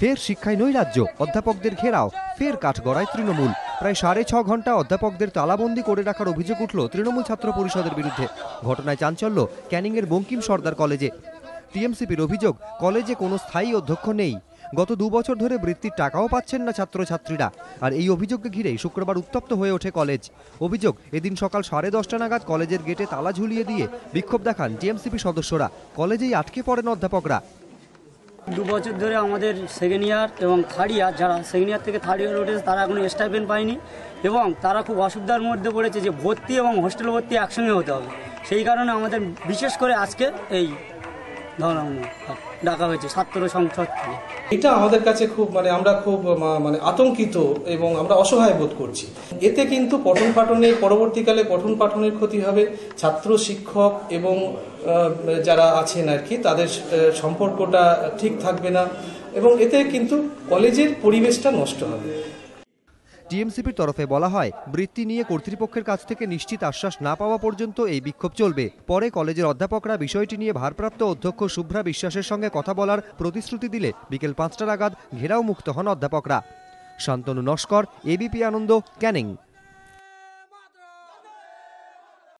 ফের শিক্ষায় নৈরাজ্য অধ্যাপকদের ঘেরাও ফের কাঠগড়ায় তৃণমূল প্রায় সাড়ে ছ ঘন্টা অধ্যাপকদের তালাবন্দি করে রাখার অভিযোগ উঠল তৃণমূল ছাত্র পরিষদের বিরুদ্ধে ঘটনায় চাঞ্চল্য ক্যানিংয়ের বঙ্কিম সর্দার কলেজে টিএমসিপির অভিযোগ কলেজে কোনো স্থায়ী অধ্যক্ষ নেই গত দু বছর ধরে বৃত্তির টাকাও পাচ্ছেন না ছাত্রছাত্রীরা আর এই অভিযোগকে ঘিরেই শুক্রবার উত্তপ্ত হয়ে ওঠে কলেজ অভিযোগ এদিন সকাল সাড়ে দশটা নাগাদ কলেজের গেটে তালা ঝুলিয়ে দিয়ে বিক্ষোভ দেখান টিএমসিপি সদস্যরা কলেজেই আটকে পড়েন অধ্যাপকরা দু বছর ধরে আমাদের সেকেন্ড ইয়ার এবং থার্ড ইয়ার যারা সেকেন্ড ইয়ার থেকে থার্ড ইয়ার উঠেছে তারা এখনো স্টাইপেন পায়নি এবং তারা খুব অসুবিধার মধ্যে পড়েছে যে ভর্তি এবং হোস্টেল ভর্তি একসঙ্গে হতে হবে সেই কারণে আমাদের বিশেষ করে আজকে এই ধর্ম ডাকা হয়েছে ছাত্র সংসদ এটা আমাদের কাছে খুব মানে আমরা খুব মানে আতঙ্কিত এবং আমরা অসহায় বোধ করছি এতে কিন্তু পঠন পাঠনের পরবর্তীকালে পঠন পাঠনের ক্ষতি হবে ছাত্র শিক্ষক এবং যারা আছেন আর কি তাদের সম্পর্কটা ঠিক থাকবে না এবং এতে কিন্তু কলেজের পরিবেশটা নষ্ট হবে টিএমসিপির তরফে বলা হয় বৃত্তি নিয়ে কর্তৃপক্ষের কাছ থেকে নিশ্চিত আশ্বাস না পাওয়া পর্যন্ত এই বিক্ষোভ চলবে পরে কলেজের অধ্যাপকরা বিষয়টি নিয়ে ভারপ্রাপ্ত অধ্যক্ষ শুভ্রা বিশ্বাসের সঙ্গে কথা বলার প্রতিশ্রুতি দিলে বিকেল পাঁচটা নাগাদ ঘেরাও মুক্ত হন অধ্যাপকরা শান্তনু নস্কর এবিপি আনন্দ ক্যানিং